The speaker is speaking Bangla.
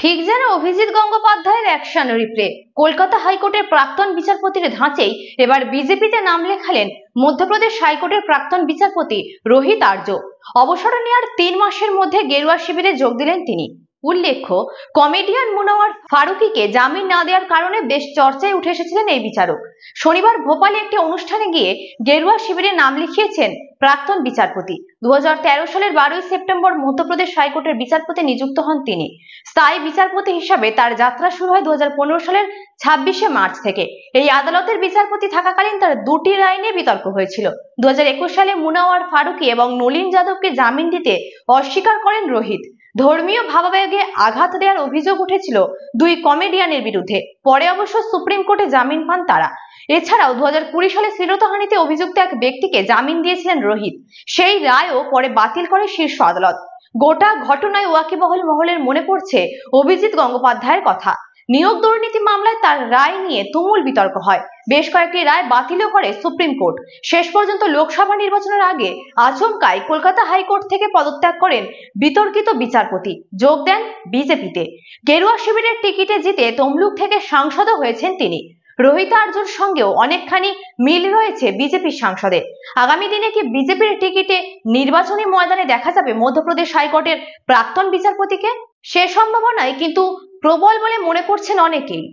ঠিক যেন অভিজিৎ গঙ্গোপাধ্যায়ের অ্যাকশন রিপ্লে কলকাতা হাইকোর্টের প্রাক্তন বিচারপতির ধাঁচেই এবার বিজেপিতে নাম লেখালেন মধ্যপ্রদেশ হাইকোর্টের প্রাক্তন বিচারপতি রোহিত আর্য অবসর নেওয়ার তিন মাসের মধ্যে গেরুয়া শিবিরে যোগ দিলেন তিনি উল্লেখ্য কমেডিয়ান মুনাওয়ার ফারুকিকে জামিন না দেওয়ার কারণে বেশ চর্চায় উঠে এসেছিলেন এই বিচারক শনিবার ভোপালে একটি অনুষ্ঠানে গিয়ে গেরুয়া শিবিরে নাম লিখিয়েছেন প্রাক্তন বিচারপতি দু সালের বারোই সেপ্টেম্বর মধ্যপ্রদেশ হাইকোর্টের বিচারপতি নিযুক্ত হন তিনি স্থায়ী বিচারপতি হিসাবে তার যাত্রা শুরু হয় দু সালের ছাব্বিশে মার্চ থেকে এই আদালতের বিচারপতি থাকাকালীন তার দুটি লাইনে বিতর্ক হয়েছিল দু সালে মুনাওয়ার ফারুকি এবং নলিন যাদবকে জামিন দিতে অস্বীকার করেন রোহিত ধর্মীয় ভাবাবেগে আঘাত দেওয়ার অভিযোগ উঠেছিল দুই কমেডিয়ানের বিরুদ্ধে পরে অবশ্য সুপ্রিম কোর্টে জামিন পান তারা এছাড়াও দু সালে শ্লীলতাহানিতে অভিযুক্ত এক ব্যক্তিকে জামিন দিয়েছিলেন রোহিত সেই রায়ও পরে বাতিল করে শীর্ষ আদালত গোটা ঘটনায় ওয়াকিবহল মহলের মনে পড়ছে অভিজিৎ গঙ্গোপাধ্যায়ের কথা নিয়োগ দুর্নীতি মামলায় তার রায় নিয়ে তুমুল বিতর্ক হয় বেশ কয়েকটি রায় বাতিলও করে সুপ্রিম কোর্ট শেষ পর্যন্ত লোকসভা নির্বাচনের আগে আচমকাই কলকাতা হাইকোর্ট থেকে পদত্যাগ করেন বিতর্কিত বিচারপতি যোগ দেন বিজেপিতে গেরুয়া শিবিরের টিকিটে জিতে তমলুক থেকে সাংসদও হয়েছেন তিনি রোহিত আর্যুর সঙ্গেও অনেকখানি মিল রয়েছে বিজেপির সাংসদে আগামী দিনে কি বিজেপির টিকিটে নির্বাচনী ময়দানে দেখা যাবে মধ্যপ্রদেশ হাইকোর্টের প্রাক্তন বিচারপতিকে সে সম্ভাবনায় কিন্তু প্রবল বলে মনে করছেন অনেকেই